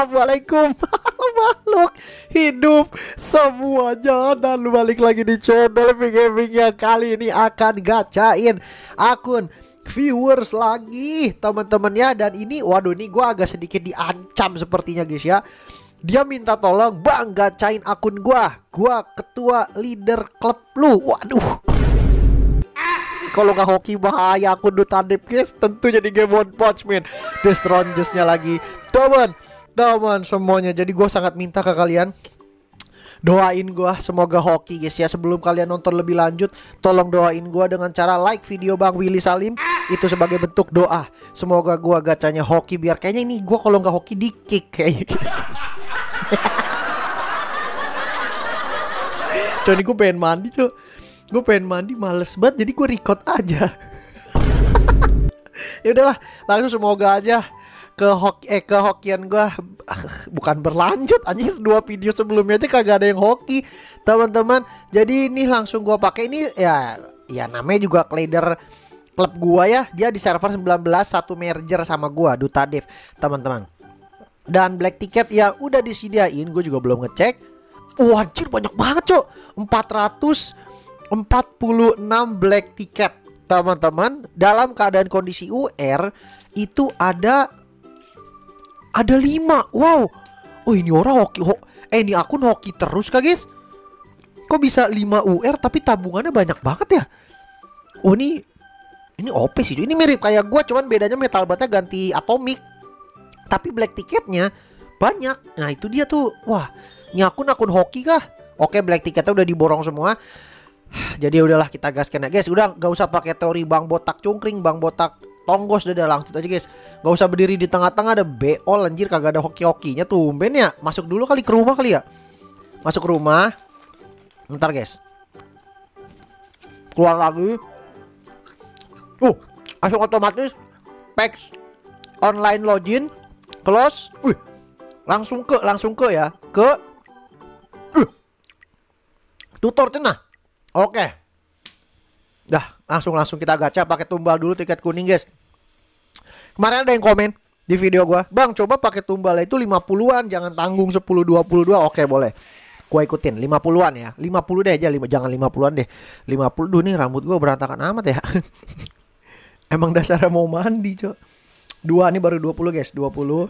Assalamualaikum makhluk hidup semuanya dan balik lagi di channel gaming yang kali ini akan gacain akun viewers lagi teman-temannya dan ini waduh ini gue agak sedikit diancam sepertinya guys ya dia minta tolong bang gacain akun gue gue ketua leader klub lu waduh kalau nggak hoki bahaya aku Dutanip guys tentu jadi game one punch man lagi teman teman semuanya jadi gue sangat minta ke kalian doain gue semoga hoki guys ya sebelum kalian nonton lebih lanjut tolong doain gue dengan cara like video bang Willy Salim itu sebagai bentuk doa semoga gue gacanya hoki biar kayaknya ini gue kalau nggak hoki dikik kayaknya. kayak Jadi gue pengen mandi cuy gue pengen mandi males banget jadi gue record aja ya udahlah langsung semoga aja ke hoki eh ke hokian gue bukan berlanjut anjir dua video sebelumnya aja kagak ada yang hoki teman-teman jadi ini langsung gue pakai ini ya ya namanya juga kleder klub gua ya dia di server 19 satu merger sama gua Duta Dev teman-teman dan black ticket ya udah disediain gue juga belum ngecek wajir banyak banget cok 400 46 black ticket teman-teman dalam keadaan kondisi UR itu ada ada 5 wow oh ini orang hoki ho eh ini akun hoki terus kah guys kok bisa 5 UR tapi tabungannya banyak banget ya oh ini ini OP sih ini mirip kayak gua cuman bedanya metal batnya ganti atomic tapi black ticketnya banyak nah itu dia tuh wah ini akun akun hoki kah oke black ticketnya udah diborong semua jadi ya udahlah kita gas kena, ya. guys udah gak usah pakai teori bang botak cungkring bang botak tonggos udah langsung aja guys gak usah berdiri di tengah-tengah ada bo anjir kagak ada hoki-hokinya tumben ya masuk dulu kali ke rumah kali ya masuk ke rumah Ntar, guys keluar lagi uh langsung otomatis packs online login close wih langsung ke langsung ke ya ke uh, tutor tenang Oke. Dah, langsung langsung kita gacha pakai tumbal dulu tiket kuning, guys. Kemarin ada yang komen di video gua, "Bang, coba pakai tumbal itu 50-an, jangan tanggung 10 22." Oke, boleh. Gua ikutin 50-an ya. 50 deh aja, lima, jangan 50-an deh. 50 duh nih rambut gua berantakan amat ya. Emang dasarnya mau mandi, Cok. Dua nih baru 20, guys. 20.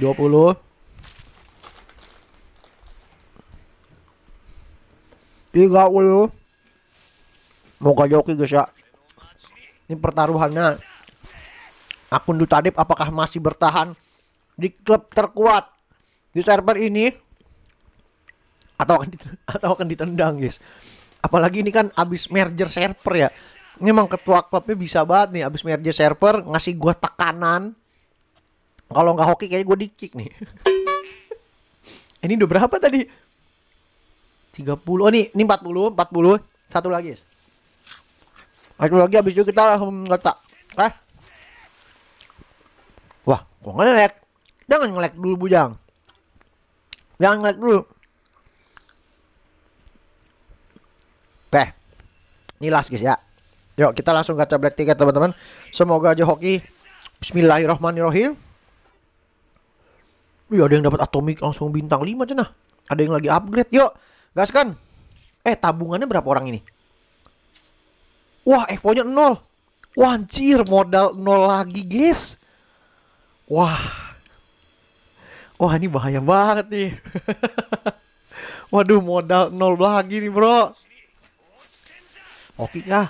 20. tiga puluh Moga Joki guys ya Ini pertaruhannya Akun Dutadip apakah masih bertahan Di klub terkuat Di server ini Atau akan, atau akan ditendang guys Apalagi ini kan abis merger server ya Ini emang ketua klubnya bisa banget nih Abis merger server ngasih gua tekanan Kalau nggak hoki kayaknya gue dikik nih Ini udah berapa tadi? 30. Oh nih, ini 40, 40. Satu lagi. Satu lagi habis itu kita langsung letak. Eh. Wah, kok ngelek? Jangan ngelek dulu, Bujang. Jangan ngelek dulu. Teh. Ini last guys ya. Yuk, kita langsung gacha black ticket teman-teman. Semoga aja hoki. Bismillahirrahmanirrahim. Wih, ada yang dapat atomik langsung bintang 5 cenah. Ada yang lagi upgrade, yuk. Gas kan? Eh tabungannya berapa orang ini? Wah Evo-nya nol. wancir modal nol lagi guys. Wah. Wah ini bahaya banget nih. Waduh modal nol lagi nih bro. Oke kah?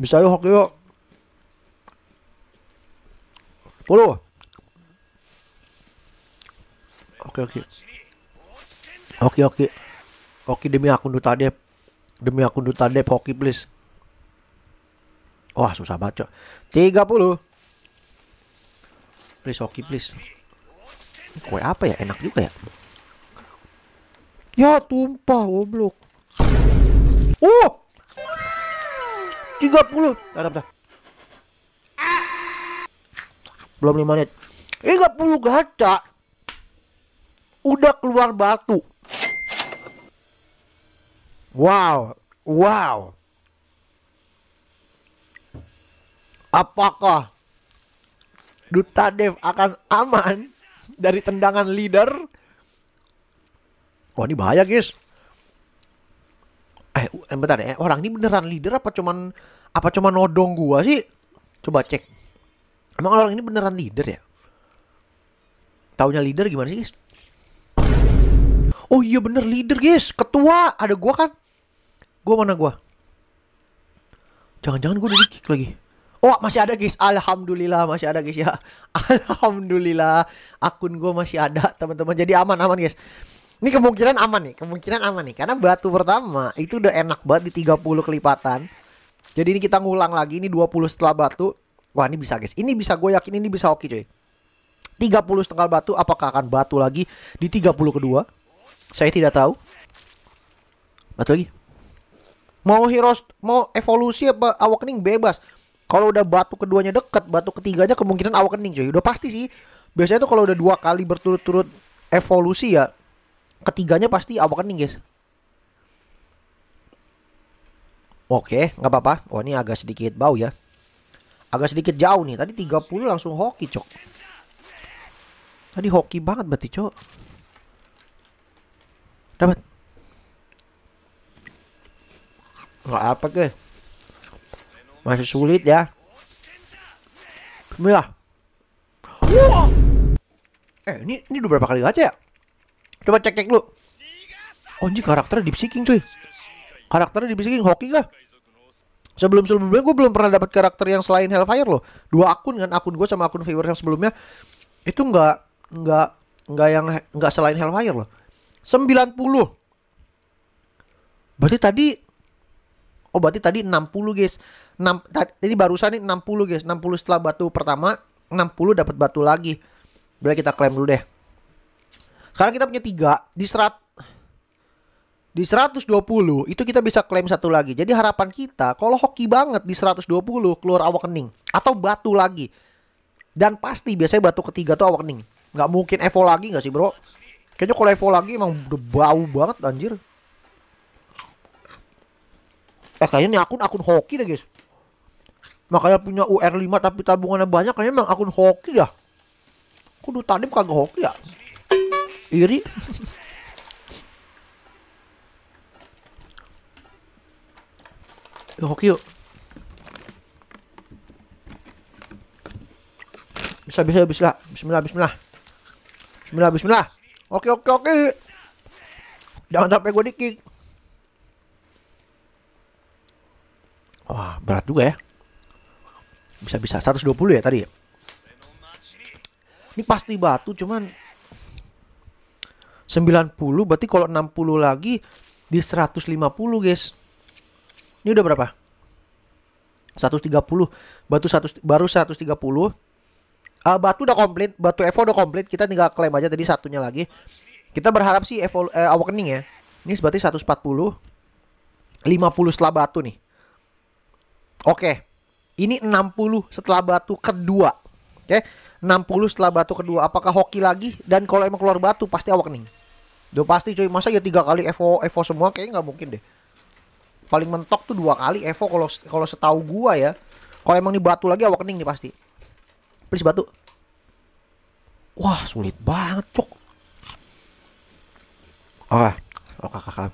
Bisa yuk oke yuk. 10. Oke oke. Oke oke. Oke demi akun Duta Dep. Demi akun Duta Dep hoki please. Wah, susah baca. 30. Please hoki please. Kue apa ya? Enak juga ya. Ya tumpah goblok. Oh. 30. Harap dah. Belum 5 menit. 30 gacha. Udah keluar batu. Wow, wow. Apakah Duta Dev akan aman dari tendangan leader? Wah ini bahaya guys. Eh, eh bentar ya. Eh, orang ini beneran leader apa cuman apa cuman nodong gua sih? Coba cek. Emang orang ini beneran leader ya? Taunya leader gimana sih guys? Oh iya bener leader guys, ketua ada gua kan. Gue mana gue? Jangan-jangan gue udah kick lagi. Oh masih ada guys, alhamdulillah masih ada guys ya. Alhamdulillah akun gue masih ada teman-teman. Jadi aman-aman guys. Ini kemungkinan aman nih, kemungkinan aman nih. Karena batu pertama itu udah enak banget di 30 kelipatan. Jadi ini kita ngulang lagi, ini 20 setelah batu. Wah ini bisa guys, ini bisa gue yakin ini bisa oke okay, cuy. 30 setengah batu, apakah akan batu lagi di 30 kedua? Saya tidak tahu. Batu lagi. Mau Heroes mau evolusi apa Awakening bebas. Kalau udah batu keduanya deket, batu ketiganya kemungkinan Awakening coy Udah pasti sih. Biasanya tuh kalau udah dua kali berturut-turut evolusi ya, ketiganya pasti Awakening guys. Oke, nggak apa-apa. Oh ini agak sedikit bau ya. Agak sedikit jauh nih. Tadi 30 langsung hoki cok. Tadi hoki banget berarti cok. Dapat. nggak apa ke masih sulit ya Bismillah ya? Wah! eh ini ini udah berapa kali gak ya coba cek cek dulu oh ini karakternya deep seeking cuy karakternya deep seeking hoki kah sebelum sebelumnya gue belum pernah dapat karakter yang selain Hellfire loh dua akun kan akun gue sama akun viewer yang sebelumnya itu nggak nggak nggak yang nggak selain Hellfire loh 90 berarti tadi Oh berarti tadi 60 guys. 6 tadi barusan nih 60 guys. 60 setelah batu pertama, 60 dapat batu lagi. Boleh kita klaim dulu deh. Sekarang kita punya 3 di serat di 120 itu kita bisa klaim satu lagi. Jadi harapan kita kalau hoki banget di 120 keluar awakening atau batu lagi. Dan pasti biasanya batu ketiga tuh awakening. Nggak mungkin Evo lagi nggak sih bro? Kayaknya kalau Evo lagi emang udah bau banget anjir eh kayaknya ini akun akun hoki deh guys makanya punya UR5 tapi tabungannya banyak kayaknya emang akun hoki ya aku kudu tadi kagak hoki ya iri yuk hoki yuk bisa bisa bisa bismillah bismillah bismillah bismillah oke oke oke jangan sampai gue dikik Berat juga ya. Bisa-bisa 120 ya tadi ya. Ini pasti batu cuman 90 berarti kalau 60 lagi di 150 guys. Ini udah berapa? 130 batu 100 baru 130 uh, ah, batu udah komplit batu Evo udah komplit kita tinggal klaim aja tadi satunya lagi kita berharap sih Evo uh, eh, awakening ya ini berarti 140 50 setelah batu nih Oke. Ini 60 setelah batu kedua. Oke. 60 setelah batu kedua. Apakah hoki lagi? Dan kalau emang keluar batu pasti awakening. Udah pasti cuy. Masa ya tiga kali Evo Evo semua kayaknya nggak mungkin deh. Paling mentok tuh dua kali Evo kalau kalau setahu gua ya. Kalau emang ini batu lagi awakening nih pasti. Please batu. Wah, sulit banget, Cok. Oke, oke, kakak.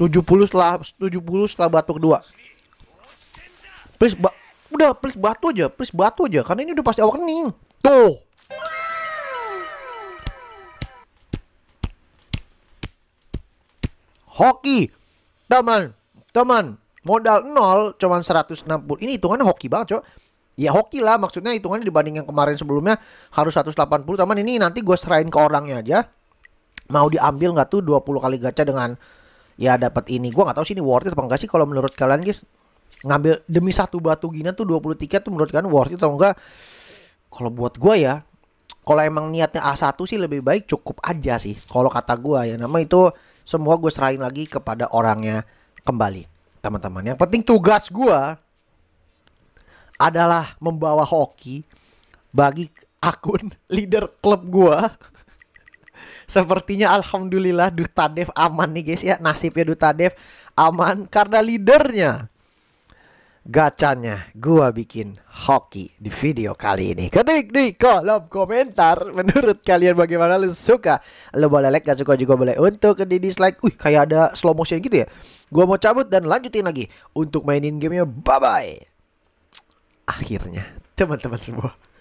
70 setelah 70 setelah batu kedua please ba udah please batu aja please batu aja karena ini udah pasti awak kening tuh hoki teman teman modal nol cuman 160 ini hitungannya hoki banget cok ya hoki lah maksudnya hitungannya dibanding yang kemarin sebelumnya harus 180 teman ini nanti gue serahin ke orangnya aja mau diambil nggak tuh 20 kali gacha dengan ya dapat ini gue nggak tahu sih ini worth it apa enggak sih kalau menurut kalian guys ngambil demi satu batu gini tuh 20 tiket tuh menurut kan worth itu atau enggak kalau buat gua ya kalau emang niatnya A1 sih lebih baik cukup aja sih kalau kata gua ya nama itu semua gue serahin lagi kepada orangnya kembali teman-teman yang penting tugas gua adalah membawa hoki bagi akun leader klub gua Sepertinya alhamdulillah Duta Dev aman nih guys ya Nasibnya Duta Dev aman karena leadernya gacanya gua bikin hoki di video kali ini. Ketik di kolom komentar menurut kalian bagaimana lu suka. Lu boleh like, gak suka juga boleh untuk di dislike. Wih, kayak ada slow motion gitu ya. Gua mau cabut dan lanjutin lagi untuk mainin gamenya. Bye-bye. Akhirnya, teman-teman semua.